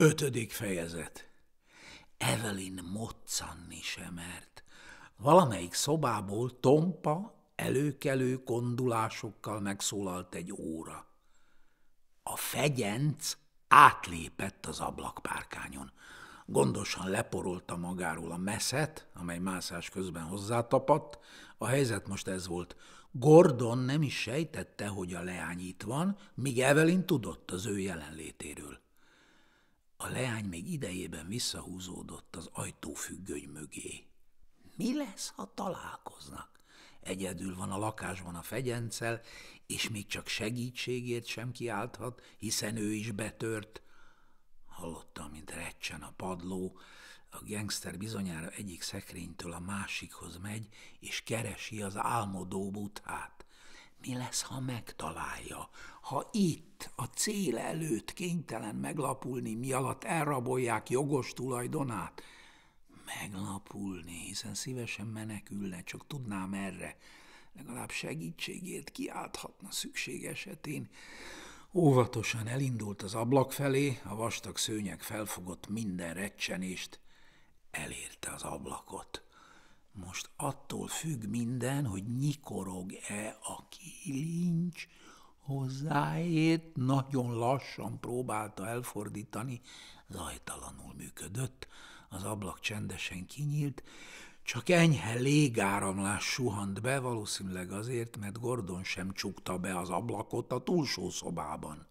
Ötödik fejezet. Evelyn moccanni sem mert. Valamelyik szobából tompa, előkelő kondulásokkal megszólalt egy óra. A fegyenc átlépett az ablakpárkányon. Gondosan leporolta magáról a meszet, amely mászás közben hozzátapadt. A helyzet most ez volt. Gordon nem is sejtette, hogy a leány itt van, míg Evelyn tudott az ő jelenlétéről. A leány még idejében visszahúzódott az ajtófüggöny mögé. Mi lesz, ha találkoznak? Egyedül van a lakásban a fegyencel, és még csak segítségért sem kiálthat, hiszen ő is betört. Hallotta, mint recsen a padló, a gengszter bizonyára egyik szekrénytől a másikhoz megy, és keresi az álmodó butát. Mi lesz, ha megtalálja? Ha itt, a cél előtt kénytelen meglapulni, mi alatt elrabolják jogos tulajdonát? Meglapulni, hiszen szívesen menekülne, csak tudná erre. Legalább segítségért kiálthatna szükség esetén. Óvatosan elindult az ablak felé, a vastag szőnyeg felfogott minden recsenést, elérte az ablakot. Most attól függ minden, hogy nyikorog-e a kilincs hozzáét, nagyon lassan próbálta elfordítani, zajtalanul működött, az ablak csendesen kinyílt, csak enyhe légáramlás suhant be, valószínűleg azért, mert Gordon sem csukta be az ablakot a túlsó szobában.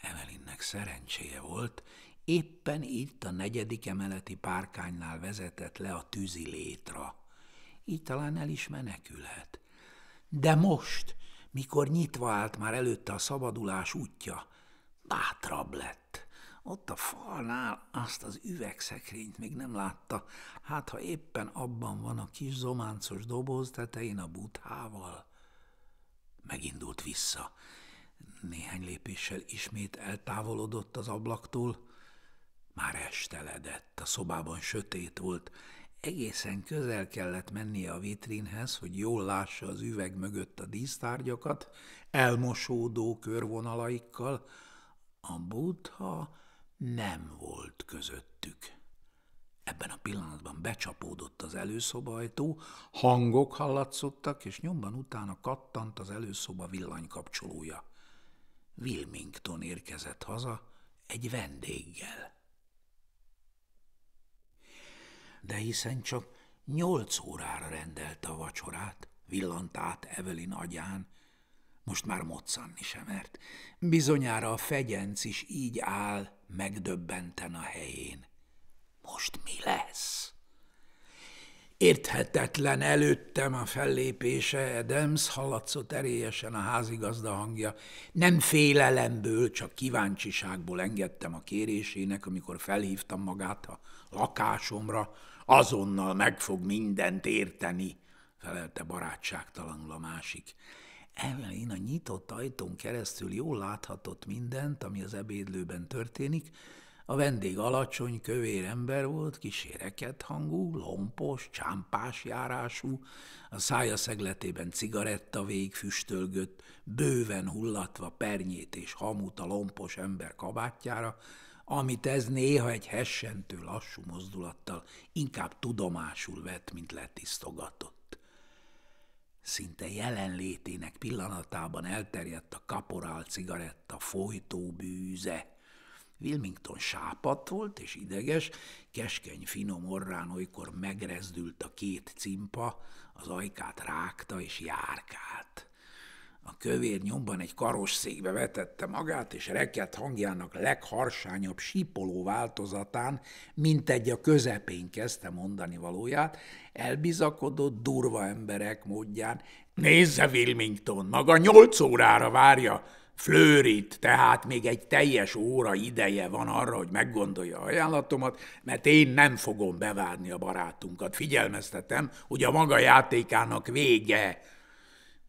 Evelynnek szerencséje volt, éppen itt a negyedik emeleti párkánynál vezetett le a tűzi létra. Így talán el is menekülhet. De most, mikor nyitva állt már előtte a szabadulás útja, bátrabb lett. Ott a falnál azt az üvegszekrényt még nem látta, hát ha éppen abban van a kis zománcos doboz tetején a buthával. Megindult vissza. Néhány lépéssel ismét eltávolodott az ablaktól, már esteledett, a szobában sötét volt, egészen közel kellett mennie a vitrinhez, hogy jól lássa az üveg mögött a dísztárgyakat, elmosódó körvonalaikkal. A butha nem volt közöttük. Ebben a pillanatban becsapódott az előszobajtó, hangok hallatszottak, és nyomban utána kattant az előszoba villanykapcsolója. Wilmington érkezett haza egy vendéggel de hiszen csak nyolc órára rendelte a vacsorát, villant át Evelyn agyán, most már moccanni sem mert. Bizonyára a fegyenc is így áll, megdöbbenten a helyén. Most mi lesz? Érthetetlen előttem a fellépése, Edems hallatszott erélyesen a házigazda hangja. Nem félelemből, csak kíváncsiságból engedtem a kérésének, amikor felhívtam magát a lakásomra. Azonnal meg fog mindent érteni, felelte barátságtalanul a másik. Evelyn a nyitott ajtón keresztül jól láthatott mindent, ami az ebédlőben történik, a vendég alacsony, kövér ember volt, kiséreket hangú, lompos, csámpás járású, a szája szegletében cigaretta vég füstölgött, bőven hullatva pernyét és hamut a lompos ember kabátjára, amit ez néha egy hessentő lassú mozdulattal inkább tudomásul vett, mint letisztogatott. Szinte jelenlétének pillanatában elterjedt a kaporál cigaretta folytó bűze – Wilmington sápat volt és ideges, keskeny finom orrán olykor megrezdült a két cimpa, az ajkát rágta és járkált. A kövér nyomban egy karosszékbe vetette magát, és rekett hangjának legharsányabb sípoló változatán, mint egy a közepén kezdte mondani valóját, elbizakodott durva emberek módján, nézze Wilmington, maga nyolc órára várja, Flőrit, tehát még egy teljes óra ideje van arra, hogy meggondolja a ajánlatomat, mert én nem fogom bevárni a barátunkat. Figyelmeztetem, hogy a maga játékának vége.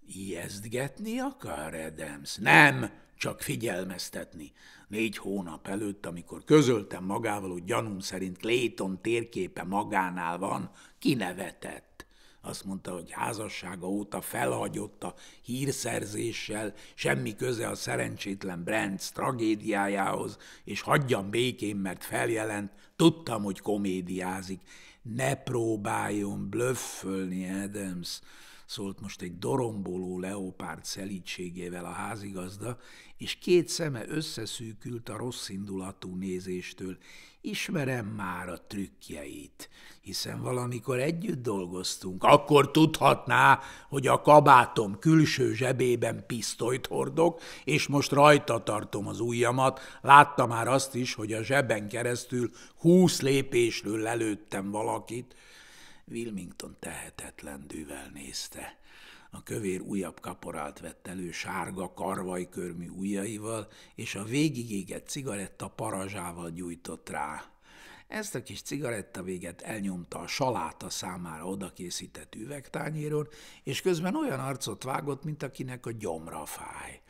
Ijesztgetni akar, Adams? Nem, csak figyelmeztetni. Négy hónap előtt, amikor közöltem magával, hogy gyanúm szerint Clayton térképe magánál van, kinevetett. Azt mondta, hogy házassága óta felhagyott a hírszerzéssel, semmi köze a szerencsétlen Brent tragédiájához, és hagyjam békén, mert feljelent, tudtam, hogy komédiázik. Ne próbáljon blöffölni, Adams szólt most egy doromboló leopárd szelítségével a házigazda, és két szeme összeszűkült a rossz indulatú nézéstől. Ismerem már a trükkjeit, hiszen valamikor együtt dolgoztunk. Akkor tudhatná, hogy a kabátom külső zsebében pisztolyt hordok, és most rajta tartom az ujjamat. Látta már azt is, hogy a zseben keresztül húsz lépésről lelőttem valakit, Wilmington tehetetlen dűvel nézte. A kövér újabb kaporát vett elő sárga karvajkörmű ujjaival, és a végigégett cigaretta parazsával gyújtott rá. Ezt a kis cigaretta véget elnyomta a saláta számára odakészített üvegtányéron, és közben olyan arcot vágott, mint akinek a gyomra fáj.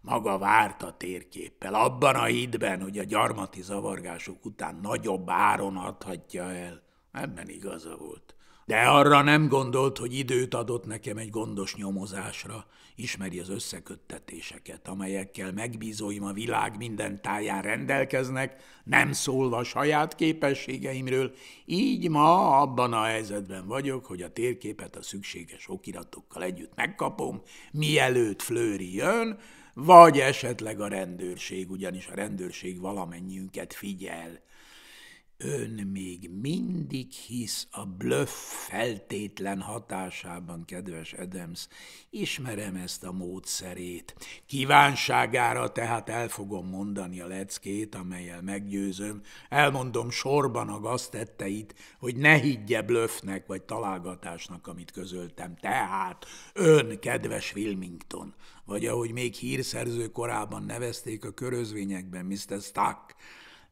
Maga várt a térképpel, abban a hídben, hogy a gyarmati zavargások után nagyobb áron adhatja el. Ebben igaza volt. De arra nem gondolt, hogy időt adott nekem egy gondos nyomozásra, ismeri az összeköttetéseket, amelyekkel megbízóim a világ minden táján rendelkeznek, nem szólva saját képességeimről, így ma abban a helyzetben vagyok, hogy a térképet a szükséges okiratokkal együtt megkapom, mielőtt Flőri jön, vagy esetleg a rendőrség, ugyanis a rendőrség valamennyiünket figyel, Ön még mindig hisz a blöff feltétlen hatásában, kedves Adams. Ismerem ezt a módszerét. Kívánságára tehát el fogom mondani a leckét, amelyel meggyőzöm. Elmondom sorban a gaztetteit, hogy ne higgye blöffnek vagy találgatásnak, amit közöltem. Tehát ön, kedves Wilmington, vagy ahogy még hírszerző korában nevezték a körözvényekben, Mr. Stack,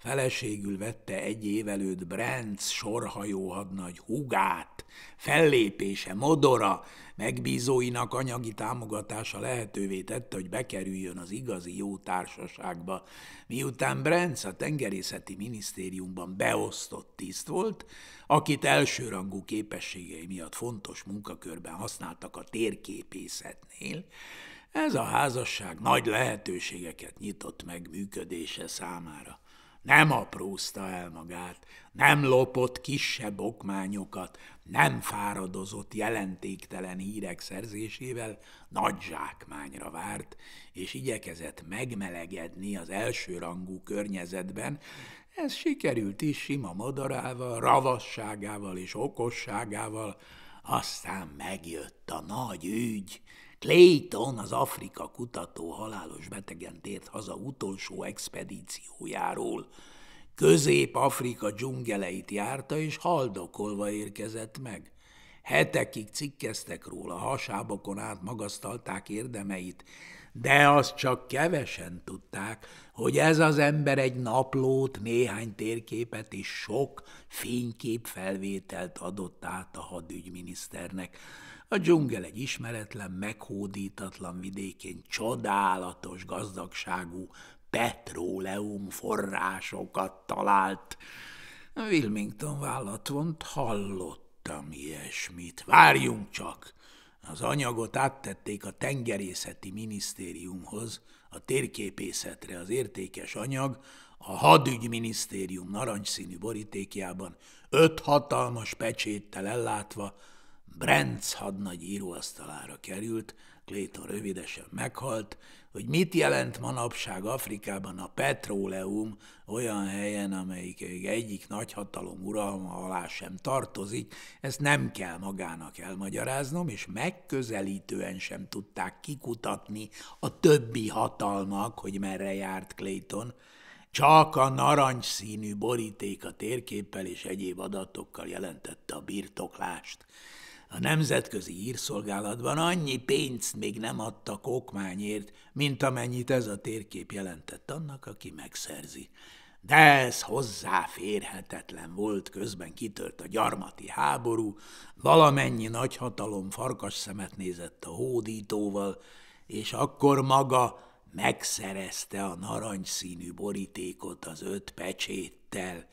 Feleségül vette egy év előtt Brenz sorhajó hadnagy hugát, fellépése, modora, megbízóinak anyagi támogatása lehetővé tette, hogy bekerüljön az igazi jó társaságba. Miután Brenz a tengerészeti minisztériumban beosztott tiszt volt, akit elsőrangú képességei miatt fontos munkakörben használtak a térképészetnél, ez a házasság nagy lehetőségeket nyitott meg működése számára nem aprózta el magát, nem lopott kisebb okmányokat, nem fáradozott jelentéktelen hírek szerzésével, nagy zsákmányra várt, és igyekezett megmelegedni az elsőrangú környezetben, ez sikerült is sima madarával, ravasságával és okosságával, aztán megjött a nagy ügy, Clayton, az Afrika kutató halálos betegen tért haza utolsó expedíciójáról. Közép-Afrika dzsungeleit járta, és haldokolva érkezett meg. Hetekig cikkeztek róla, hasábokon át magasztalták érdemeit, de azt csak kevesen tudták, hogy ez az ember egy naplót, néhány térképet és sok fényképfelvételt adott át a hadügyminiszternek, a dzsungel egy ismeretlen, meghódítatlan vidékén csodálatos gazdagságú petróleum forrásokat talált. A Wilmington vállat vont, hallottam ilyesmit. Várjunk csak! Az anyagot áttették a tengerészeti minisztériumhoz, a térképészetre az értékes anyag, a hadügyminisztérium narancsszínű borítékjában öt hatalmas pecséttel ellátva Brenz hadnagy íróasztalára került, Clayton rövidesen meghalt, hogy mit jelent manapság Afrikában a petróleum olyan helyen, amelyik egyik nagyhatalom uralma alá sem tartozik, ezt nem kell magának elmagyaráznom, és megközelítően sem tudták kikutatni a többi hatalmak, hogy merre járt Clayton, csak a narancsszínű boríték a térképpel és egyéb adatokkal jelentette a birtoklást. A nemzetközi hírszolgálatban annyi pénzt még nem adtak okmányért, mint amennyit ez a térkép jelentett annak, aki megszerzi. De ez hozzáférhetetlen volt, közben kitört a gyarmati háború, valamennyi nagyhatalom farkas szemet nézett a hódítóval, és akkor maga megszerezte a narancsszínű borítékot az öt pecséttel.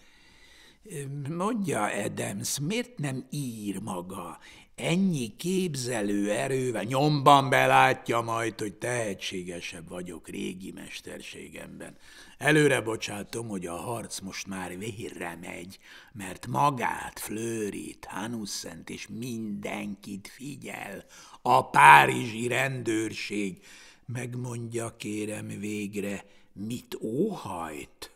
Mondja, Edems, miért nem ír maga? ennyi képzelő erővel nyomban belátja majd, hogy tehetségesebb vagyok régi mesterségemben. Előre bocsátom, hogy a harc most már vérre megy, mert magát, Flőrit, Hanuszent és mindenkit figyel. A párizsi rendőrség megmondja, kérem végre, mit óhajt.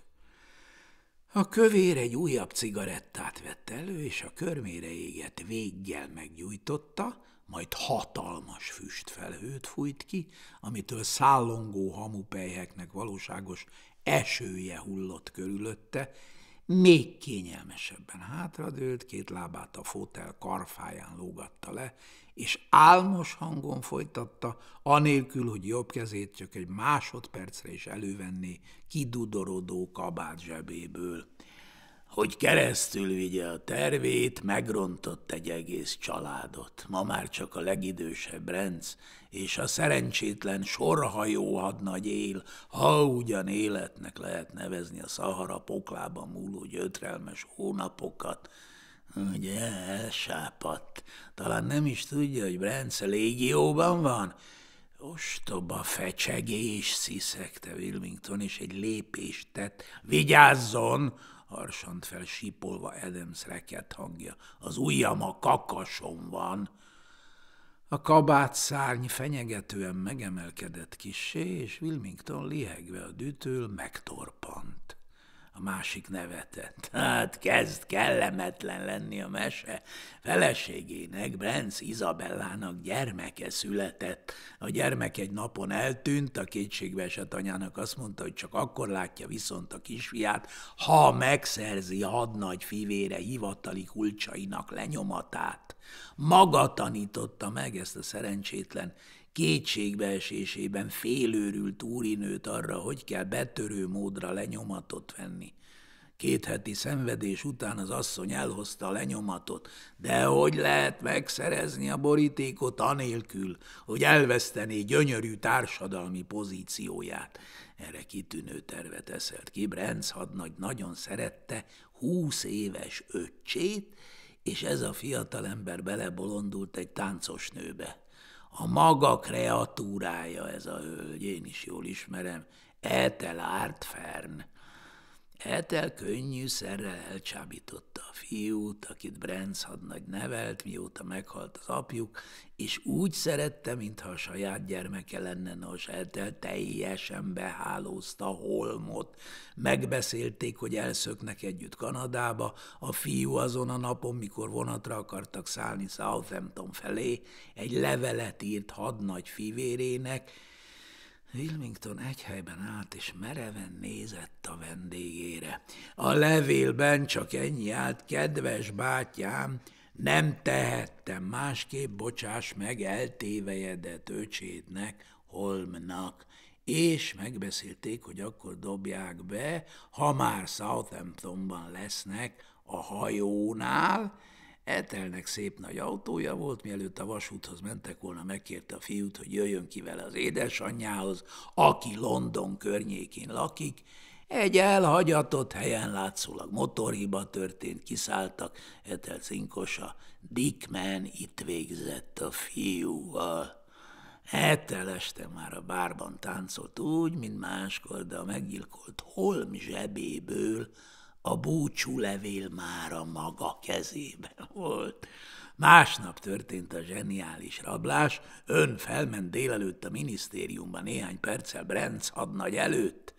A kövér egy újabb cigarettát vett elő, és a körmére égett véggel meggyújtotta, majd hatalmas füstfelhőt fújt ki, amitől szállongó hamupelyheknek valóságos esője hullott körülötte, még kényelmesebben hátradőlt, két lábát a fotel karfáján lógatta le, és álmos hangon folytatta, anélkül, hogy jobb kezét csak egy másodpercre is elővenné kidudorodó kabát zsebéből hogy keresztül vigye a tervét, megrontott egy egész családot. Ma már csak a legidősebb Renc és a szerencsétlen sorhajó hadnagy él, ha ugyan életnek lehet nevezni a Szahara poklában múló gyötrelmes hónapokat, Ugye, elsápadt. Talán nem is tudja, hogy Brence légióban van. Ostoba fecsegés, sziszegte Wilmington, és egy lépést tett. Vigyázzon! harsant fel sípolva Adams reket hangja. Az ujjam a kakasom van. A kabát szárny fenyegetően megemelkedett kisé, és Wilmington lihegve a dütől megtorpant. A másik nevetett. Hát kezd kellemetlen lenni a mese. Feleségének, Brenz Izabellának gyermeke született. A gyermek egy napon eltűnt, a kétségbe esett anyának azt mondta, hogy csak akkor látja viszont a kisfiát, ha megszerzi hadnagy fivére hivatali kulcsainak lenyomatát. Maga tanította meg ezt a szerencsétlen kétségbeesésében félőrült úrinőt arra, hogy kell betörő módra lenyomatot venni. Két heti szenvedés után az asszony elhozta a lenyomatot, de hogy lehet megszerezni a borítékot anélkül, hogy elvesztené gyönyörű társadalmi pozícióját. Erre kitűnő tervet eszelt ki, Brenz hadnagy nagyon szerette húsz éves öccsét, és ez a fiatalember belebolondult egy táncos nőbe. A maga kreatúrája ez a hölgy, én is jól ismerem, Etel Artfern. Etel könnyű szerrel elcsábította a fiút, akit Brenz hadnagy nevelt, mióta meghalt az apjuk, és úgy szerette, mintha a saját gyermeke lenne, nos, Etel teljesen behálózta Holmot. Megbeszélték, hogy elszöknek együtt Kanadába, a fiú azon a napon, mikor vonatra akartak szállni Southampton felé, egy levelet írt hadnagy fivérének, Wilmington egy helyben állt, és mereven nézett a vendégére. A levélben csak ennyi állt, kedves bátyám, nem tehettem másképp, bocsáss meg, eltévejedett öcsédnek, Holmnak, és megbeszélték, hogy akkor dobják be, ha már Southamptonban lesznek a hajónál, Etelnek szép nagy autója volt, mielőtt a vasúthoz mentek volna, megkérte a fiút, hogy jöjjön ki vele az édesanyjához, aki London környékén lakik. Egy elhagyatott helyen látszólag motorhiba történt, kiszálltak, Etel cinkosa, Dickman itt végzett a fiúval. Etel este már a bárban táncolt úgy, mint máskor, de a meggyilkolt holm zsebéből a búcsúlevél már a maga kezében volt. Másnap történt a zseniális rablás, ön felment délelőtt a minisztériumban néhány perccel Brenc hadnagy előtt.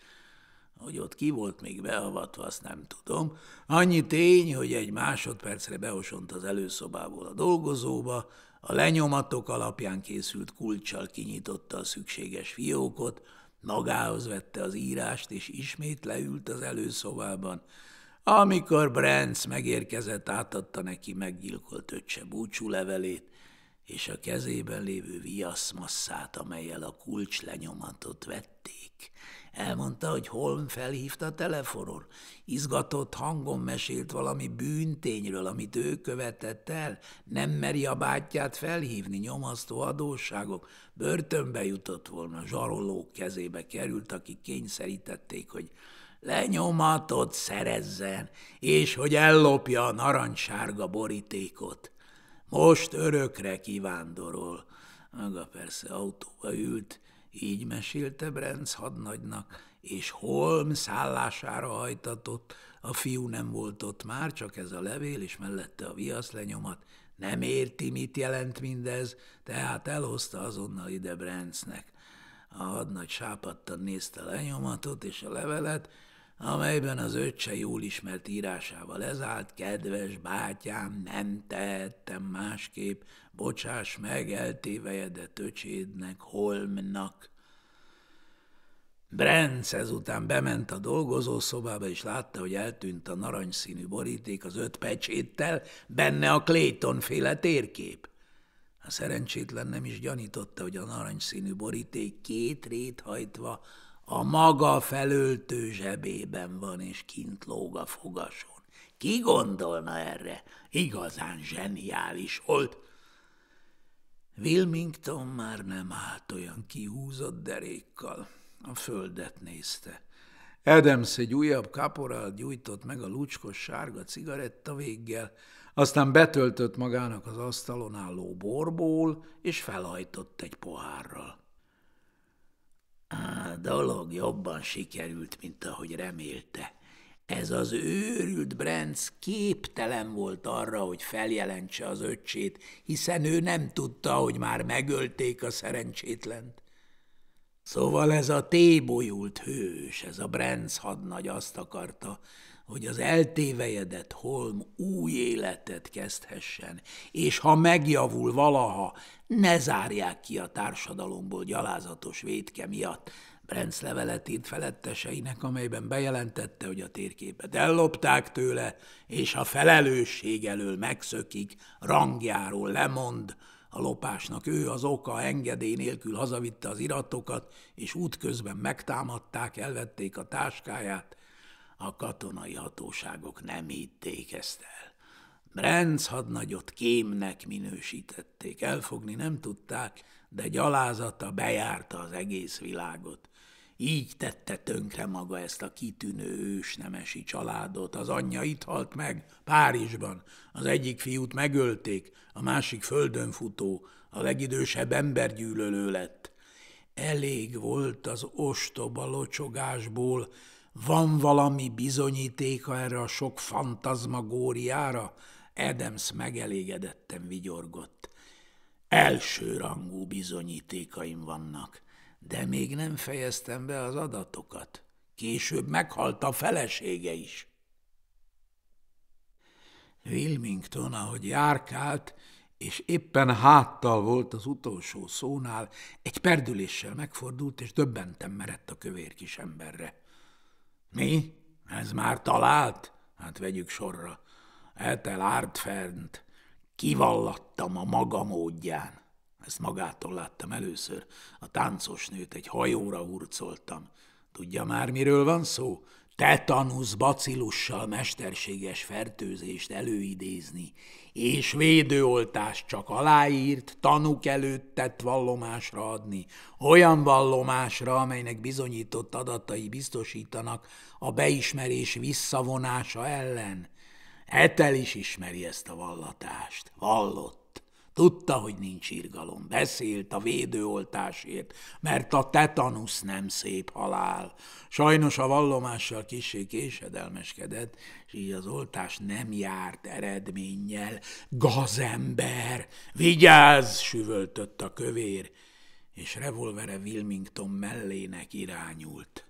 Hogy ott ki volt még beavatva, azt nem tudom. Annyi tény, hogy egy másodpercre beosont az előszobából a dolgozóba, a lenyomatok alapján készült kulcsal kinyitotta a szükséges fiókot, magához vette az írást, és ismét leült az előszobában, amikor Brenz megérkezett, átadta neki meggyilkolt öccse levelét, és a kezében lévő viaszmasszát, amelyel a kulcs lenyomatot vették. Elmondta, hogy Holm felhívta telefonon, izgatott hangon mesélt valami bűntényről, amit ő követett el, nem meri a bátyját felhívni, nyomasztó adósságok, börtönbe jutott volna, zsarolók kezébe került, akik kényszerítették, hogy lenyomatot szerezzen, és hogy ellopja a narancssárga borítékot. Most örökre kivándorol. Maga persze autóba ült, így mesélte Brenc hadnagynak, és Holm szállására hajtatott, a fiú nem volt ott már, csak ez a levél, és mellette a viasz lenyomat. Nem érti, mit jelent mindez, tehát elhozta azonnal ide Brencnek. A hadnagy sápadtan nézte a lenyomatot és a levelet, amelyben az öccse jól ismert írásával lezárt, kedves bátyám, nem tehettem másképp, bocsáss meg eltévejedett öcsédnek, Holmnak. Brenc ezután bement a dolgozószobába, és látta, hogy eltűnt a narancsszínű boríték az öt pecséttel, benne a Clayton féle térkép. A szerencsétlen nem is gyanította, hogy a narancsszínű boríték két rét hajtva a maga felöltő zsebében van, és kint lóg a fogason. Ki gondolna erre? Igazán zseniális volt. Wilmington már nem állt olyan kihúzott derékkal. A földet nézte. Adams egy újabb kaporál gyújtott meg a lucskos sárga cigaretta véggel, aztán betöltött magának az asztalon álló borból, és felhajtott egy pohárral. A dolog jobban sikerült, mint ahogy remélte. Ez az őrült Brenc képtelen volt arra, hogy feljelentse az öcsét, hiszen ő nem tudta, hogy már megölték a szerencsétlent. Szóval ez a tébolyult hős, ez a Brenc hadnagy azt akarta, hogy az eltévejedett holm új életet kezdhessen, és ha megjavul valaha, ne zárják ki a társadalomból gyalázatos védke miatt, Brenc levelet írt feletteseinek, amelyben bejelentette, hogy a térképet ellopták tőle, és a felelősség elől megszökik, rangjáról lemond, a lopásnak ő az oka engedély nélkül hazavitte az iratokat, és útközben megtámadták, elvették a táskáját, a katonai hatóságok nem hitték ezt el. Brenz hadnagyot kémnek minősítették, elfogni nem tudták, de gyalázata bejárta az egész világot. Így tette tönkre maga ezt a kitűnő ősnemesi családot. Az anyja itt halt meg, Párizsban. Az egyik fiút megölték, a másik földön futó, a legidősebb embergyűlölő lett. Elég volt az ostoba locsogásból, van valami bizonyítéka erre a sok fantazmagóriára? Adams megelégedetten vigyorgott. Elsőrangú bizonyítékaim vannak, de még nem fejeztem be az adatokat. Később meghalt a felesége is. Wilmington, ahogy járkált, és éppen háttal volt az utolsó szónál, egy perdüléssel megfordult, és döbbenten merett a kövér kis emberre. Mi? Ez már talált? Hát vegyük sorra. Etel Ártfernt. Kivallattam a maga módján. Ezt magától láttam először. A táncos nőt egy hajóra hurcoltam. Tudja már, miről van szó? Tetanusz bacilussal mesterséges fertőzést előidézni, és védőoltást csak aláírt, tanuk előtt tett vallomásra adni, olyan vallomásra, amelynek bizonyított adatai biztosítanak a beismerés visszavonása ellen. Etel is ismeri ezt a vallatást, vallott. Tudta, hogy nincs irgalom. Beszélt a védőoltásért, mert a tetanusz nem szép halál. Sajnos a vallomással kissé késedelmeskedett, és így az oltás nem járt eredménnyel. Gazember! Vigyázz! süvöltött a kövér, és revolvere Wilmington mellének irányult.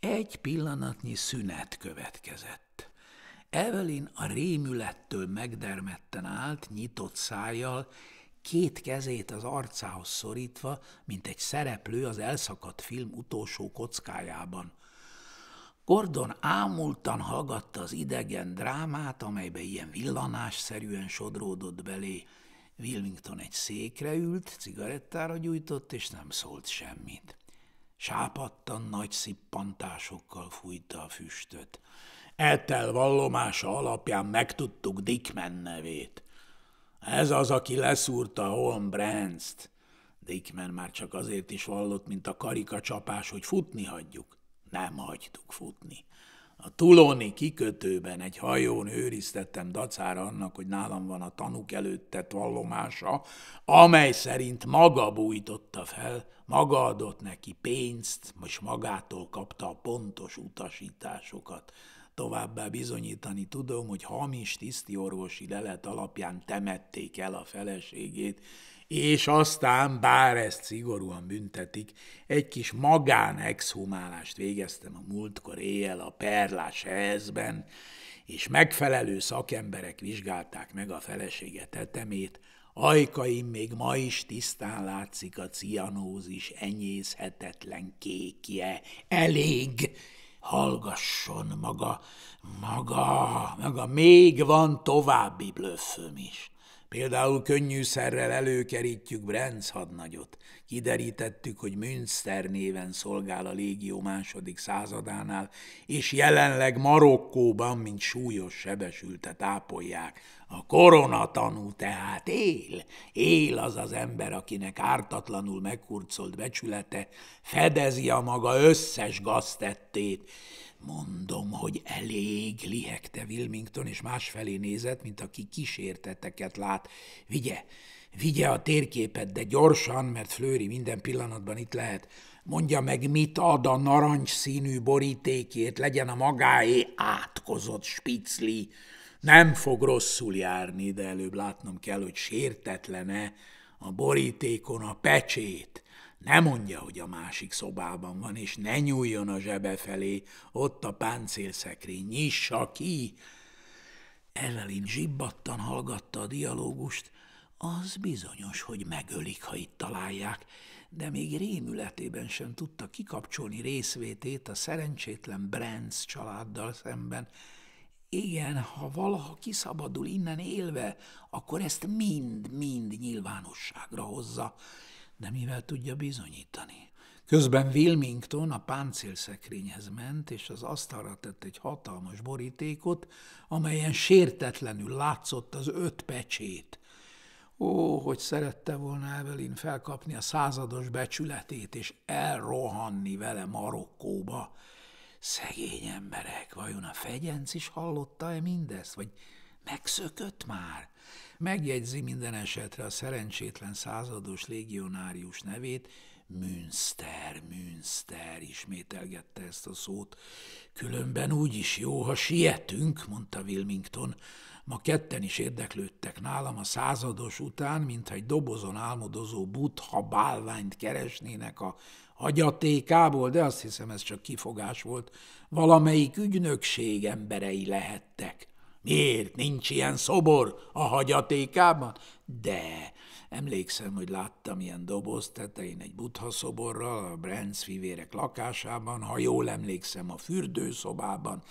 Egy pillanatnyi szünet következett. Evelyn a rémülettől megdermetten állt, nyitott szájjal, két kezét az arcához szorítva, mint egy szereplő az elszakadt film utolsó kockájában. Gordon ámultan hallgatta az idegen drámát, amelybe ilyen villanásszerűen sodródott belé. Wilmington egy székre ült, cigarettára gyújtott, és nem szólt semmit. Sápadtan nagy szippantásokkal fújta a füstöt. Ettel vallomása alapján megtudtuk Dickman nevét. Ez az, aki leszúrta Holm Brandst. Dickman már csak azért is vallott, mint a karika csapás, hogy futni hagyjuk. Nem hagytuk futni. A tuloni kikötőben egy hajón őriztettem dacára annak, hogy nálam van a tanuk előttet vallomása, amely szerint maga bújtotta fel, maga adott neki pénzt, most magától kapta a pontos utasításokat. Továbbá bizonyítani tudom, hogy hamis tiszti orvosi lelet alapján temették el a feleségét, és aztán, bár ezt szigorúan büntetik, egy kis magán exhumálást végeztem a múltkor éjjel a Perlás helyezben, és megfelelő szakemberek vizsgálták meg a felesége tetemét, ajkaim még ma is tisztán látszik a cianózis enyészhetetlen kékje. Elég! hallgasson maga, maga, maga, még van további blöfföm is. Például könnyűszerrel előkerítjük Brenz hadnagyot. Kiderítettük, hogy Münster néven szolgál a légió második századánál, és jelenleg Marokkóban, mint súlyos sebesültet ápolják. A tanú tehát él, él az az ember, akinek ártatlanul meghurcolt becsülete fedezi a maga összes gaztettét, Mondom, hogy elég, lihegte Wilmington, és másfelé nézett, mint aki kísérteteket lát. Vigye, vigye a térképet, de gyorsan, mert Flőri minden pillanatban itt lehet. Mondja meg, mit ad a narancsszínű borítékért, legyen a magáé átkozott spicli. Nem fog rosszul járni, de előbb látnom kell, hogy sértetlene a borítékon a pecsét. Ne mondja, hogy a másik szobában van, és ne nyúljon a zsebe felé, ott a páncélszekrény, nyissa ki! Evelyn zsibbattan hallgatta a dialógust, az bizonyos, hogy megölik, ha itt találják, de még rémületében sem tudta kikapcsolni részvétét a szerencsétlen Brands családdal szemben. Igen, ha valaha kiszabadul innen élve, akkor ezt mind-mind nyilvánosságra hozza, de mivel tudja bizonyítani. Közben Wilmington a páncélszekrényhez ment, és az asztalra tett egy hatalmas borítékot, amelyen sértetlenül látszott az öt pecsét. Ó, hogy szerette volna Evelyn felkapni a százados becsületét, és elrohanni vele Marokkóba. Szegény emberek, vajon a fegyenc is hallotta-e mindezt, vagy megszökött már? Megjegyzi minden esetre a szerencsétlen százados légionárius nevét, Münster, Münster, ismételgette ezt a szót. Különben úgy is jó, ha sietünk, mondta Wilmington. Ma ketten is érdeklődtek nálam a százados után, mintha egy dobozon álmodozó butha bálványt keresnének a agyatékából, de azt hiszem ez csak kifogás volt. Valamelyik ügynökség emberei lehettek. Miért nincs ilyen szobor a hagyatékában? De emlékszem, hogy láttam ilyen doboz tetején egy butha szoborral a Brenz fivérek lakásában, ha jól emlékszem, a fürdőszobában,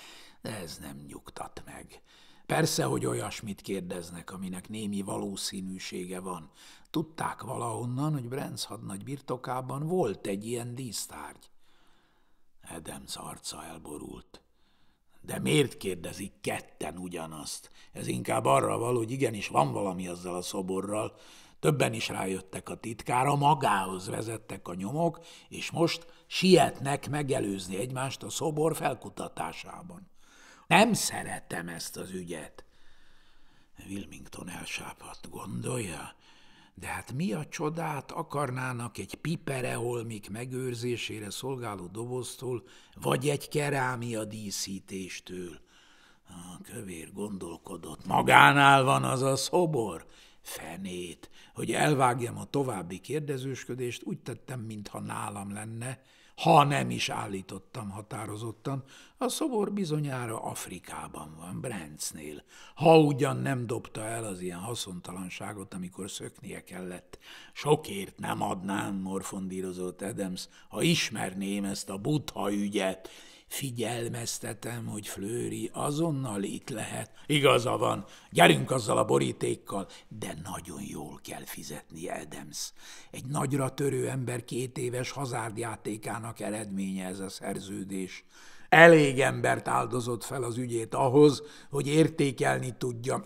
de ez nem nyugtat meg. Persze, hogy olyasmit kérdeznek, aminek némi valószínűsége van. Tudták valahonnan, hogy Brenz hadnagy birtokában volt egy ilyen dísztárgy. Edem arca elborult. De miért kérdezik ketten ugyanazt? Ez inkább arra való, hogy igenis van valami azzal a szoborral. Többen is rájöttek a titkára, magához vezettek a nyomok, és most sietnek megelőzni egymást a szobor felkutatásában. Nem szeretem ezt az ügyet. Wilmington elsápadt, gondolja? De hát mi a csodát akarnának egy pipereholmik megőrzésére szolgáló doboztól, vagy egy kerámia díszítéstől? A kövér gondolkodott, magánál van az a szobor. Fenét, hogy elvágjam a további kérdezősködést, úgy tettem, mintha nálam lenne, ha nem is állítottam határozottan, a szobor bizonyára Afrikában van, Brencnél, ha ugyan nem dobta el az ilyen haszontalanságot, amikor szöknie kellett. Sokért nem adnám, morfondírozott Adams, ha ismerném ezt a butha ügyet, Figyelmeztetem, hogy Flőri azonnal itt lehet. Igaza van, gyerünk azzal a borítékkal, de nagyon jól kell fizetni Adams. Egy nagyra törő ember két éves hazárdjátékának eredménye ez a szerződés. Elég embert áldozott fel az ügyét ahhoz, hogy értékelni tudja.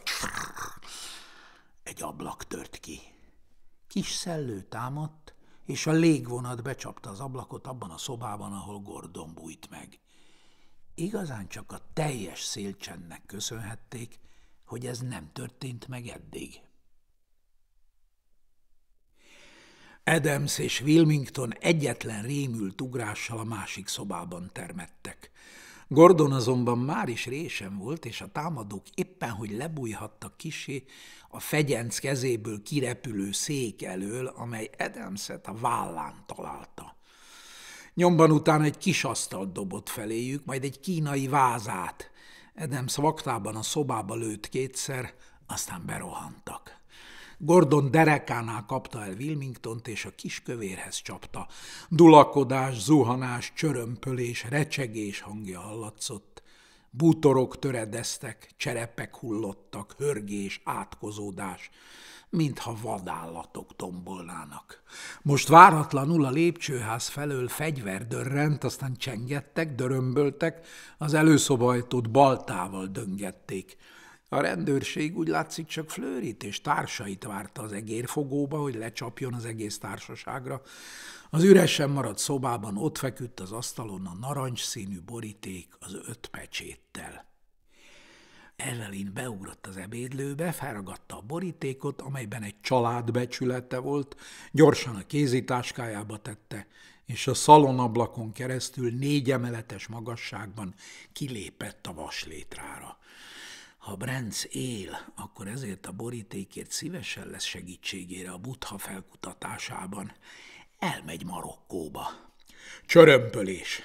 Egy ablak tört ki. Kis szellő támadt, és a légvonat becsapta az ablakot abban a szobában, ahol Gordon bújt meg. Igazán csak a teljes szélcsendnek köszönhették, hogy ez nem történt meg eddig. Adams és Wilmington egyetlen rémült ugrással a másik szobában termettek. Gordon azonban már is résen volt, és a támadók éppen, hogy lebújhattak kisé a fegyenc kezéből kirepülő szék elől, amely Adamset a vállán találta. Nyomban utána egy kis asztalt dobott feléjük, majd egy kínai vázát. Edem vaktában a szobába lőtt kétszer, aztán berohantak. Gordon derekánál kapta el Wilmingtont, és a kiskövérhez csapta. Dulakodás, zuhanás, csörömpölés, recsegés hangja hallatszott. Bútorok töredeztek, cserepek hullottak, hörgés, átkozódás mintha vadállatok tombolnának. Most váratlanul a lépcsőház felől fegyver dörrent, aztán csengettek, dörömböltek, az előszobajtót baltával döngették. A rendőrség úgy látszik csak Flőrit és társait várta az egérfogóba, hogy lecsapjon az egész társaságra. Az üresen maradt szobában ott feküdt az asztalon a narancsszínű boríték az öt pecséttel. Evelyn beugrott az ebédlőbe, felragadta a borítékot, amelyben egy család becsülete volt, gyorsan a kézitáskájába tette, és a szalonablakon keresztül négy emeletes magasságban kilépett a vaslétrára. Ha Brenc él, akkor ezért a borítékért szívesen lesz segítségére a butha felkutatásában. Elmegy Marokkóba. Csörömpölés!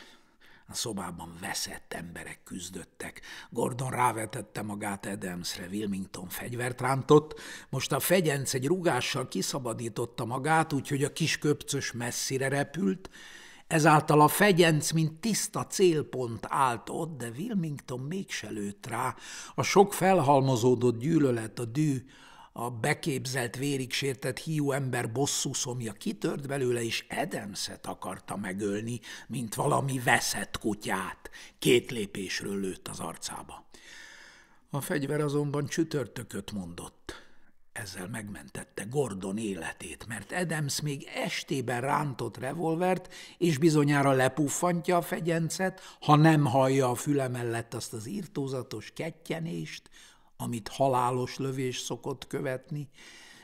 A szobában veszett emberek küzdöttek. Gordon rávetette magát Adamsre, Wilmington fegyvert rántott, most a fegyenc egy rugással kiszabadította magát, úgyhogy a kis köpcös messzire repült, Ezáltal a fegyenc, mint tiszta célpont állt ott, de Wilmington mégse lőtt rá. A sok felhalmozódott gyűlölet, a dű, a beképzelt, vérig sértett hiú ember bosszú szomja kitört belőle, és Edemszet akarta megölni, mint valami veszett kutyát. Két lépésről lőtt az arcába. A fegyver azonban csütörtököt mondott. Ezzel megmentette Gordon életét, mert Edemsz még estében rántott revolvert, és bizonyára lepuffantja a fegyencet, ha nem hallja a füle mellett azt az írtózatos kettyenést, amit halálos lövés szokott követni,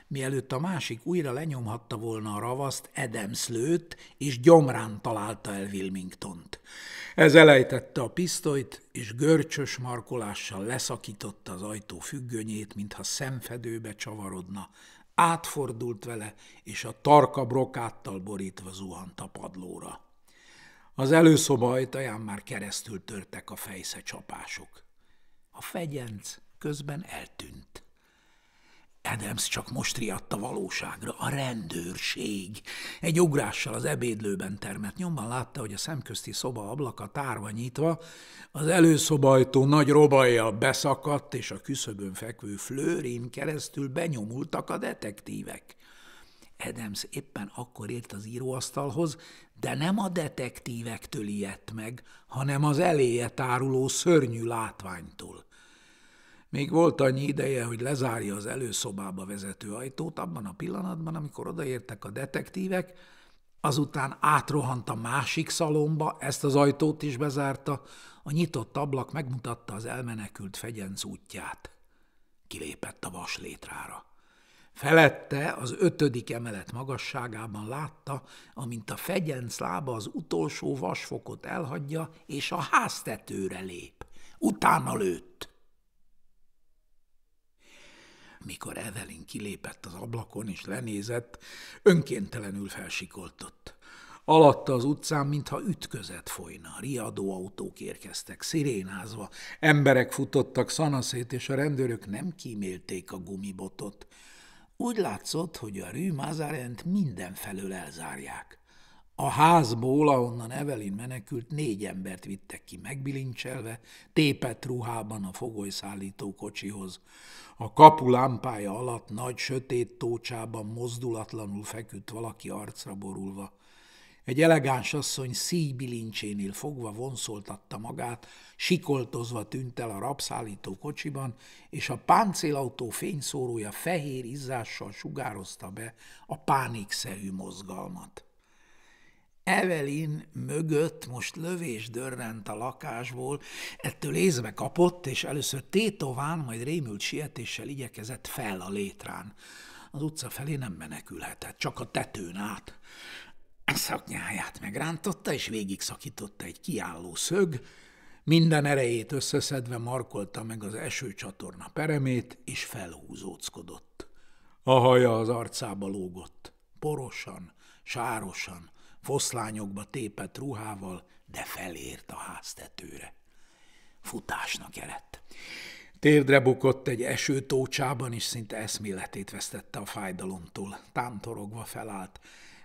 mielőtt a másik újra lenyomhatta volna a ravaszt, Adams lőtt, és gyomrán találta el Wilmingtont. Ez elejtette a pisztolyt, és görcsös markolással leszakította az ajtó függönyét, mintha szemfedőbe csavarodna, átfordult vele, és a tarka brokáttal borítva zuhant a padlóra. Az előszoba ajtaján már keresztül törtek a fejsze csapások. A fegyenc közben eltűnt. Adams csak most riadt a valóságra, a rendőrség. Egy ugrással az ebédlőben termett nyomban látta, hogy a szemközti szoba ablaka tárva nyitva, az előszobajtó nagy robajjal beszakadt, és a küszöbön fekvő flőrin keresztül benyomultak a detektívek. Adams éppen akkor ért az íróasztalhoz, de nem a detektívektől ijedt meg, hanem az eléje táruló szörnyű látványtól. Még volt annyi ideje, hogy lezárja az előszobába vezető ajtót abban a pillanatban, amikor odaértek a detektívek, azután átrohant a másik szalomba, ezt az ajtót is bezárta, a nyitott ablak megmutatta az elmenekült fegyenc útját. Kilépett a vas létrára. Felette az ötödik emelet magasságában látta, amint a fegyenc lába az utolsó vasfokot elhagyja, és a háztetőre lép. Utána lőtt. Mikor Evelyn kilépett az ablakon és lenézett, önkéntelenül felsikoltott. Alatta az utcán, mintha ütközet folyna, riadó autók érkeztek, szirénázva, emberek futottak szanaszét, és a rendőrök nem kímélték a gumibotot. Úgy látszott, hogy a Rue minden mindenfelől elzárják. A házból, ahonnan Evelyn menekült, négy embert vittek ki megbilincselve, tépet ruhában a fogolyszállító kocsihoz. A kapu lámpája alatt nagy sötét tócsában mozdulatlanul feküdt valaki arcra borulva. Egy elegáns asszony szíjbilincsénél fogva vonszoltatta magát, sikoltozva tűnt el a rabszállító kocsiban, és a páncélautó fényszórója fehér izzással sugározta be a pánikszerű mozgalmat. Evelyn mögött most lövés dörrent a lakásból, ettől észbe kapott, és először tétován, majd rémült sietéssel igyekezett fel a létrán. Az utca felé nem menekülhetett, csak a tetőn át. Szaknyáját megrántotta, és végig szakította egy kiálló szög, minden erejét összeszedve markolta meg az esőcsatorna peremét, és felhúzóckodott. A haja az arcába lógott, porosan, sárosan, foszlányokba tépett ruhával, de felért a háztetőre. Futásnak eredt. Térdre bukott egy esőtócsában, és szinte eszméletét vesztette a fájdalomtól. Tántorogva felállt.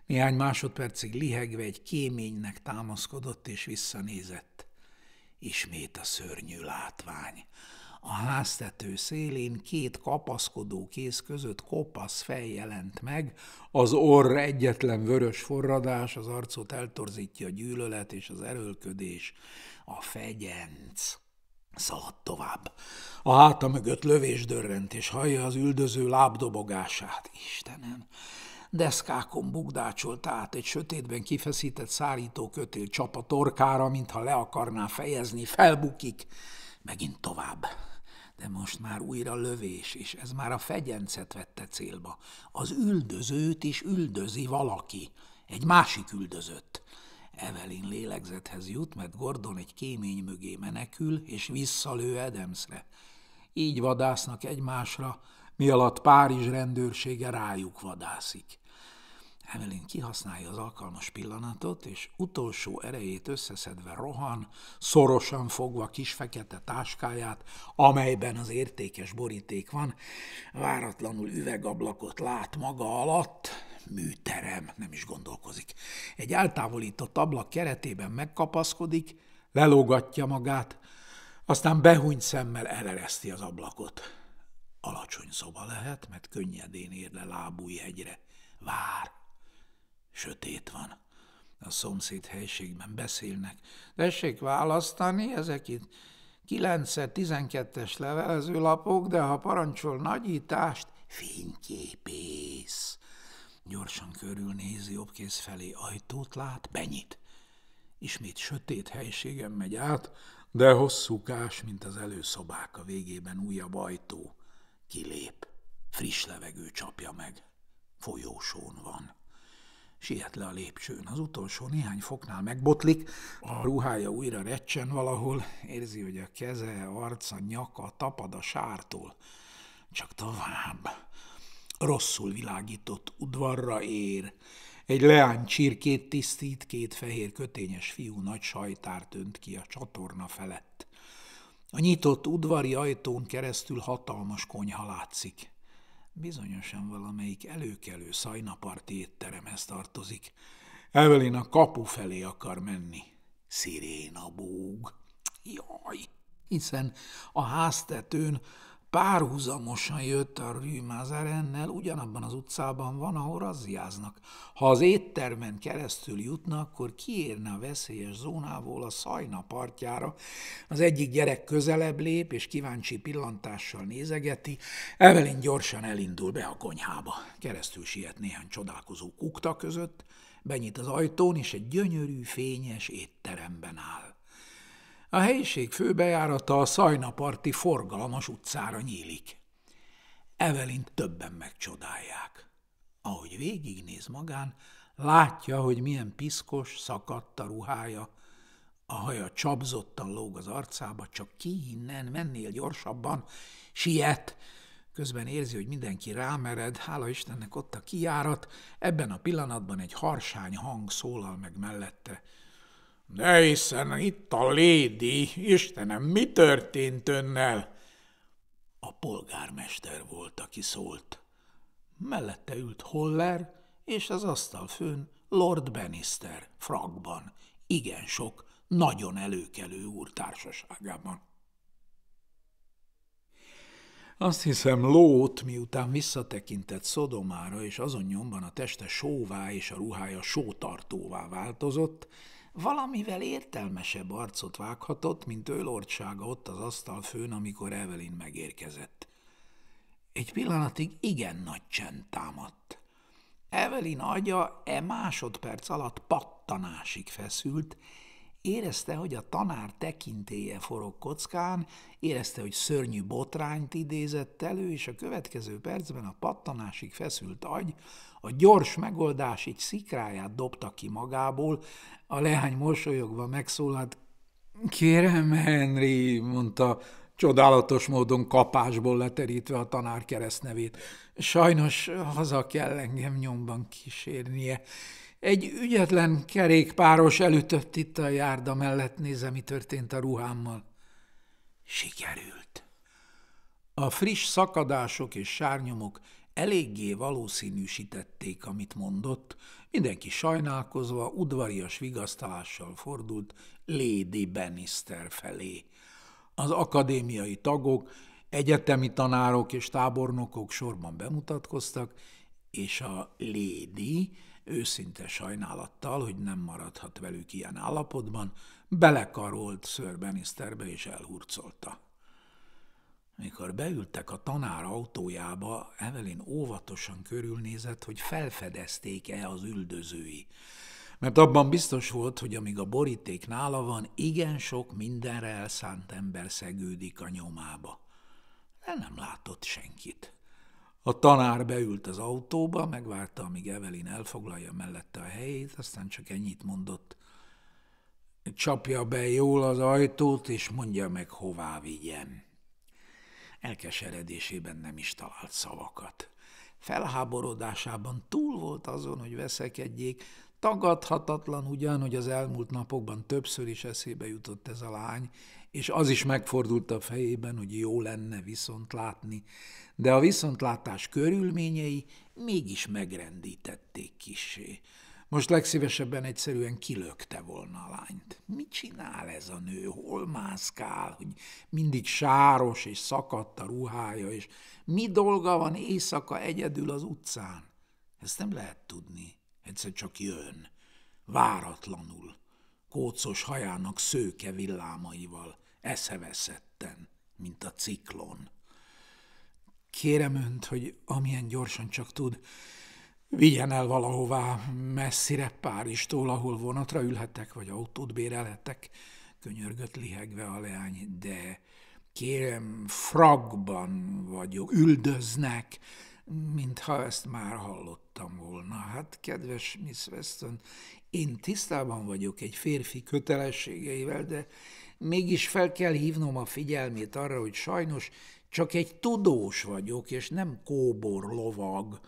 Néhány másodpercig lihegve egy kéménynek támaszkodott, és visszanézett. Ismét a szörnyű látvány. A háztető szélén két kapaszkodó kéz között kopasz fej jelent meg, az orr egyetlen vörös forradás, az arcot eltorzítja a gyűlölet és az erőlködés, a fegyenc. Szaladt tovább. A háta mögött lövés dörrent, és hallja az üldöző lábdobogását. Istenem! Deszkákon bugdácsolt át, egy sötétben kifeszített szárító kötél csap a torkára, mintha le akarná fejezni, felbukik, megint tovább de most már újra lövés, és ez már a fegyencet vette célba. Az üldözőt is üldözi valaki, egy másik üldözött. Evelyn lélegzethez jut, mert Gordon egy kémény mögé menekül, és visszalő Edemszre. Így vadásznak egymásra, mi alatt Párizs rendőrsége rájuk vadászik. Evelyn kihasználja az alkalmas pillanatot, és utolsó erejét összeszedve rohan, szorosan fogva kis fekete táskáját, amelyben az értékes boríték van, váratlanul üvegablakot lát maga alatt, műterem, nem is gondolkozik. Egy eltávolított ablak keretében megkapaszkodik, lelógatja magát, aztán behúny szemmel elereszti az ablakot. Alacsony szoba lehet, mert könnyedén ér le lábújhegyre. Vár, sötét van. A szomszéd helységben beszélnek. Tessék választani, ezek itt 9-12-es levelező lapok, de ha parancsol nagyítást, fényképész. Gyorsan körülnézi jobbkész felé ajtót lát, benyit. Ismét sötét helységen megy át, de hosszúkás, mint az előszobák a végében újabb ajtó. Kilép, friss levegő csapja meg, folyósón van siet le a lépcsőn. Az utolsó néhány foknál megbotlik, a ruhája újra recsen valahol, érzi, hogy a keze, arca, nyaka tapad a sártól. Csak tovább. Rosszul világított udvarra ér. Egy leány csirkét tisztít, két fehér kötényes fiú nagy sajtárt önt ki a csatorna felett. A nyitott udvari ajtón keresztül hatalmas konyha látszik. Bizonyosan valamelyik előkelő szajnaparti étteremhez tartozik. Evelyn a kapu felé akar menni. Sziréna búg. Jaj! Hiszen a háztetőn párhuzamosan jött a Rue Mazarennel, ugyanabban az utcában van, ahol razziáznak. Ha az éttermen keresztül jutna, akkor kiérne a veszélyes zónából a Szajna partjára. Az egyik gyerek közelebb lép, és kíváncsi pillantással nézegeti. Evelyn gyorsan elindul be a konyhába. Keresztül siet néhány csodálkozó kukta között, benyit az ajtón, és egy gyönyörű, fényes étteremben áll. A helyiség főbejárata a Szajnaparti forgalmas utcára nyílik. Evelint többen megcsodálják. Ahogy végignéz magán, látja, hogy milyen piszkos, szakadt a ruhája, a haja csapzottan lóg az arcába, csak ki innen, mennél gyorsabban, siet, Közben érzi, hogy mindenki rámered, hála Istennek ott a kiárat, ebben a pillanatban egy harsány hang szólal meg mellette. De hiszen itt a lédi, Istenem, mi történt önnel? A polgármester volt, aki szólt. Mellette ült Holler, és az asztal főn Lord Bannister, frakban, igen sok, nagyon előkelő úr társaságában. Azt hiszem, Lót, miután visszatekintett Szodomára, és azon nyomban a teste sóvá és a ruhája sótartóvá változott, Valamivel értelmesebb arcot vághatott, mint ő lordsága ott az asztal főn, amikor Evelyn megérkezett. Egy pillanatig igen nagy csend támadt. Evelyn agya e másodperc alatt pattanásig feszült, Érezte, hogy a tanár tekintéje forog kockán, érezte, hogy szörnyű botrányt idézett elő, és a következő percben a pattanásig feszült agy a gyors megoldás így szikráját dobta ki magából, a leány mosolyogva megszólalt. Kérem, Henry, mondta, csodálatos módon kapásból leterítve a tanár keresztnevét. Sajnos haza kell engem nyomban kísérnie. Egy ügyetlen kerékpáros elütött itt a járda mellett, nézze, mi történt a ruhámmal. Sikerült. A friss szakadások és sárnyomok Eléggé valószínűsítették, amit mondott, mindenki sajnálkozva, udvarias vigasztalással fordult Lady Bannister felé. Az akadémiai tagok, egyetemi tanárok és tábornokok sorban bemutatkoztak, és a Lady őszinte sajnálattal, hogy nem maradhat velük ilyen állapotban, belekarolt Sir Bannisterbe és elhurcolta. Mikor beültek a tanár autójába, Evelyn óvatosan körülnézett, hogy felfedezték-e az üldözői. Mert abban biztos volt, hogy amíg a boríték nála van, igen sok mindenre elszánt ember szegődik a nyomába. De nem látott senkit. A tanár beült az autóba, megvárta, amíg Evelyn elfoglalja mellette a helyét, aztán csak ennyit mondott. Csapja be jól az ajtót, és mondja meg, hová vigyem elkeseredésében nem is talált szavakat. Felháborodásában túl volt azon, hogy veszekedjék, tagadhatatlan ugyan, hogy az elmúlt napokban többször is eszébe jutott ez a lány, és az is megfordult a fejében, hogy jó lenne viszont látni, de a viszontlátás körülményei mégis megrendítették kisé. Most legszívesebben egyszerűen kilökte volna a lányt. Mit csinál ez a nő? Hol mászkál? Hogy mindig sáros és szakadt a ruhája, és mi dolga van éjszaka egyedül az utcán? Ezt nem lehet tudni. Egyszer csak jön. Váratlanul. Kócos hajának szőke villámaival. Eszeveszetten, mint a ciklon. Kérem önt, hogy amilyen gyorsan csak tud, vigyen el valahová messzire Párizstól, ahol vonatra ülhettek, vagy autót bérelhettek, könyörgött lihegve a leány, de kérem, fragban vagyok, üldöznek, mintha ezt már hallottam volna. Hát, kedves Miss Weston, én tisztában vagyok egy férfi kötelességeivel, de mégis fel kell hívnom a figyelmét arra, hogy sajnos csak egy tudós vagyok, és nem kóbor lovag,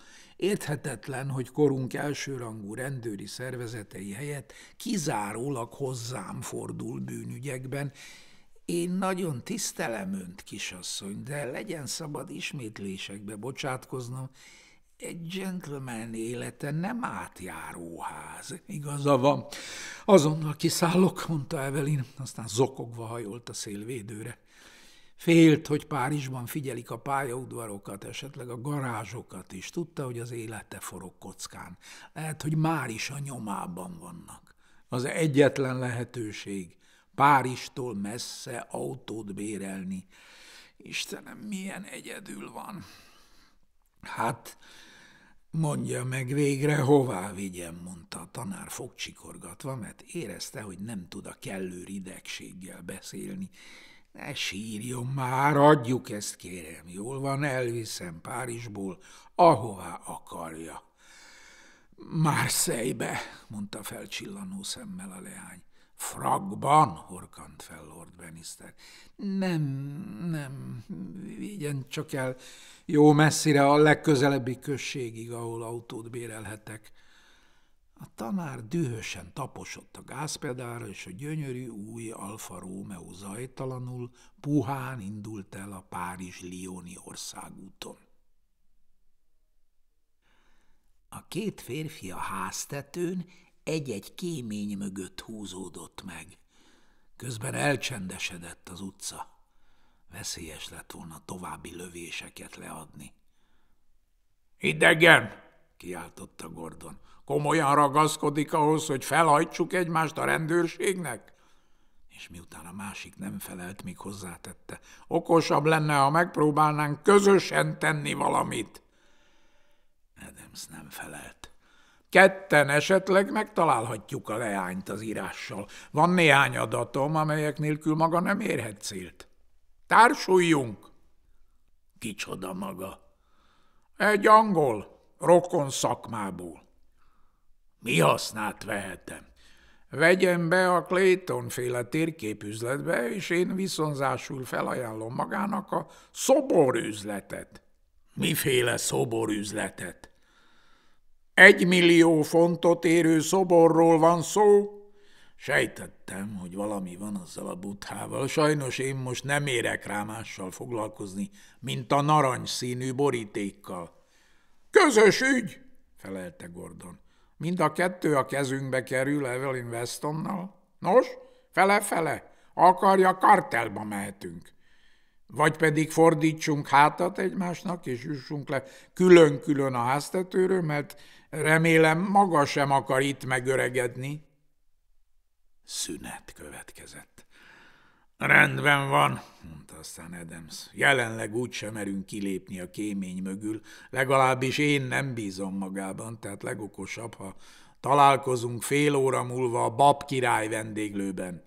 Érthetetlen, hogy korunk elsőrangú rendőri szervezetei helyett kizárólag hozzám fordul bűnügyekben. Én nagyon tisztelem önt, kisasszony, de legyen szabad ismétlésekbe bocsátkoznom, egy gentleman élete nem átjáróház. Igaza van. Azonnal kiszállok, mondta Evelyn, aztán zokogva hajolt a szélvédőre. Félt, hogy Párizsban figyelik a pályaudvarokat, esetleg a garázsokat is. Tudta, hogy az élete forog kockán. Lehet, hogy már is a nyomában vannak. Az egyetlen lehetőség Párizstól messze autót bérelni. Istenem, milyen egyedül van. Hát, mondja meg végre, hová vigyem, mondta a tanár fogcsikorgatva, mert érezte, hogy nem tud a kellő ridegséggel beszélni, ne sírjon már, adjuk ezt, kérem. Jól van, elviszem Párizsból, ahová akarja. Márszejbe, mondta felcsillanó szemmel a leány. Frakban, horkant fel Lord Bannister. Nem, nem, vigyen csak el jó messzire a legközelebbi községig, ahol autót bérelhetek. A tanár dühösen taposott a gázpedára, és a gyönyörű új Alfa Romeo zajtalanul puhán indult el a Párizs-Lioni országúton. A két férfi a háztetőn egy-egy kémény mögött húzódott meg. Közben elcsendesedett az utca. Veszélyes lett volna további lövéseket leadni. – Idegen! – kiáltotta Gordon komolyan ragaszkodik ahhoz, hogy felhajtsuk egymást a rendőrségnek? És miután a másik nem felelt, még hozzátette. Okosabb lenne, ha megpróbálnánk közösen tenni valamit. Adams nem felelt. Ketten esetleg megtalálhatjuk a leányt az írással. Van néhány adatom, amelyek nélkül maga nem érhet célt. Társuljunk! Kicsoda maga? Egy angol, rokon szakmából. Mi hasznát vehetem? Vegyen be a Clayton féle térképüzletbe, és én viszonzásul felajánlom magának a szoborüzletet. Miféle szoborüzletet? Egy millió fontot érő szoborról van szó? Sejtettem, hogy valami van azzal a buthával. Sajnos én most nem érek rá mással foglalkozni, mint a narancsszínű borítékkal. Közös ügy, felelte Gordon. Mind a kettő a kezünkbe kerül Evelyn Westonnal. Nos, fele-fele, akarja, kartelba mehetünk. Vagy pedig fordítsunk hátat egymásnak, és jussunk le külön-külön a háztetőről, mert remélem maga sem akar itt megöregedni. Szünet következett. Rendben van, mondta aztán Adams. Jelenleg úgy sem merünk kilépni a kémény mögül, legalábbis én nem bízom magában, tehát legokosabb, ha találkozunk fél óra múlva a bab király vendéglőben.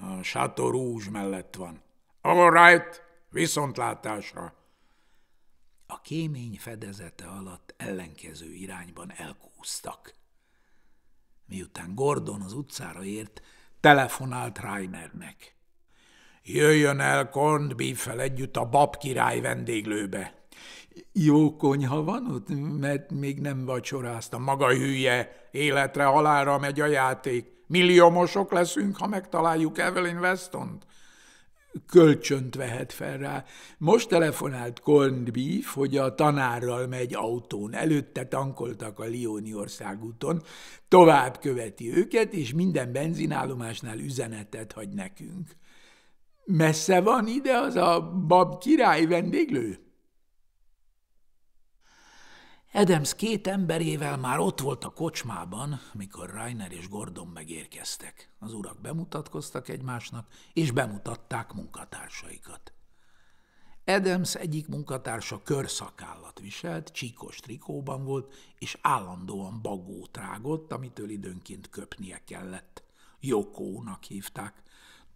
A Chateau Rouge mellett van. All right, viszontlátásra! A kémény fedezete alatt ellenkező irányban elkúztak. Miután Gordon az utcára ért, telefonált Reinernek. Jöjjön el Corned Beef-fel együtt a bab király vendéglőbe. Jó konyha van ott, mert még nem vacsoráztam. Maga hülye, életre halálra megy a játék. Milliómosok leszünk, ha megtaláljuk Evelyn Westont kölcsönt vehet fel rá. Most telefonált Corned Beef, hogy a tanárral megy autón. Előtte tankoltak a Lioni országúton, tovább követi őket, és minden benzinállomásnál üzenetet hagy nekünk. Messze van ide az a bab király vendéglő? Adams két emberével már ott volt a kocsmában, mikor Rainer és Gordon megérkeztek. Az urak bemutatkoztak egymásnak, és bemutatták munkatársaikat. Adams egyik munkatársa körszakállat viselt, csíkos trikóban volt, és állandóan bagót rágott, amitől időnként köpnie kellett. Jokónak hívták.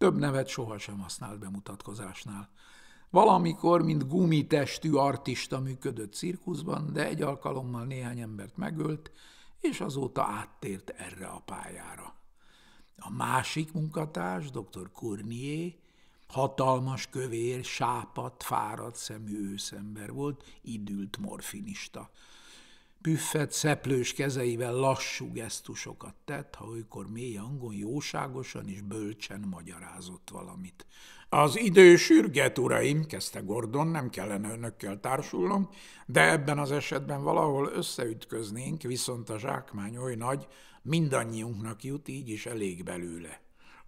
Több nevet sohasem használt bemutatkozásnál. Valamikor, mint gumitestű artista működött cirkuszban, de egy alkalommal néhány embert megölt, és azóta áttért erre a pályára. A másik munkatárs, dr. Cournier, hatalmas, kövér, sápat, fáradt szemű őszember volt, idült morfinista. Büffet szeplős kezeivel lassú gesztusokat tett, ha olykor mély hangon jóságosan és bölcsen magyarázott valamit. Az idő sürget, uraim, kezdte Gordon, nem kellene önökkel társulnom, de ebben az esetben valahol összeütköznénk, viszont a zsákmány oly nagy, mindannyiunknak jut, így is elég belőle.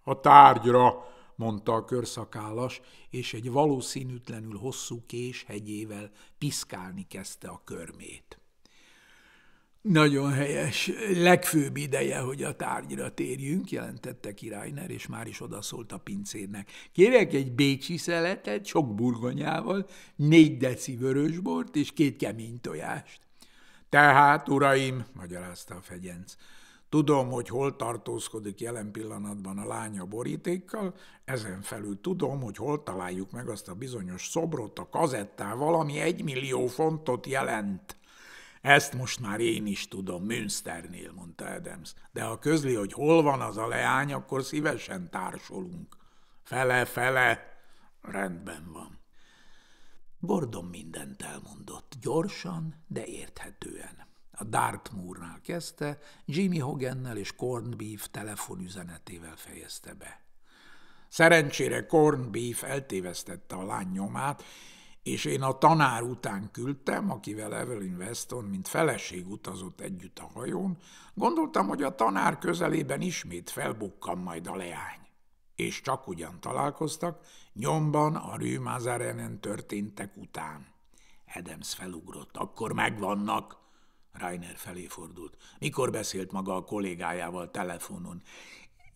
A tárgyra, mondta a körszakállas, és egy valószínűtlenül hosszú kés hegyével piszkálni kezdte a körmét nagyon helyes, legfőbb ideje, hogy a tárgyra térjünk, jelentette királyner, és már is odaszólt a pincérnek. Kérek egy bécsi szeletet, sok burgonyával, négy deci vörösbort és két kemény tojást. Tehát, uraim, magyarázta a fegyenc, tudom, hogy hol tartózkodik jelen pillanatban a lánya borítékkal, ezen felül tudom, hogy hol találjuk meg azt a bizonyos szobrot a kazettával, ami egy millió fontot jelent. Ezt most már én is tudom, Münsternél, mondta Adams, de ha közli, hogy hol van az a leány, akkor szívesen társulunk. Fele, fele, rendben van. Gordon mindent elmondott, gyorsan, de érthetően. A Dartmoornál kezdte, Jimmy Hogennel és Corned Beef telefonüzenetével fejezte be. Szerencsére Corned Beef eltévesztette a lány nyomát, és én a tanár után küldtem, akivel Evelyn Weston, mint feleség utazott együtt a hajón, gondoltam, hogy a tanár közelében ismét felbukkan majd a leány. És csak ugyan találkoztak, nyomban a Rue történtek után. Adams felugrott, akkor megvannak. Rainer felé fordult. Mikor beszélt maga a kollégájával telefonon?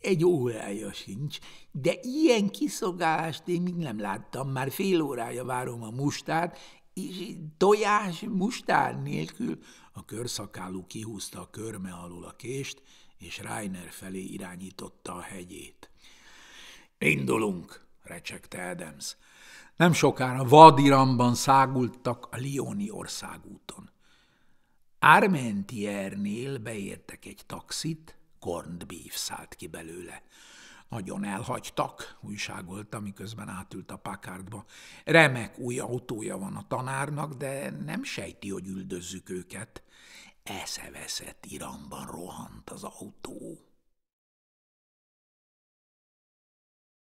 Egy órája sincs, de ilyen kiszogást én még nem láttam, már fél órája várom a mustárt, és tojás mustár nélkül a körszakálú kihúzta a körme alól a kést, és Rainer felé irányította a hegyét. Indulunk, recsegte Adams. Nem sokára vadiramban szágultak a Lioni országúton. Armentiernél beértek egy taxit, corned beef szállt ki belőle. Nagyon elhagytak, újságolta, miközben átült a pakárdba. Remek új autója van a tanárnak, de nem sejti, hogy üldözzük őket. Eszeveszett iramban rohant az autó.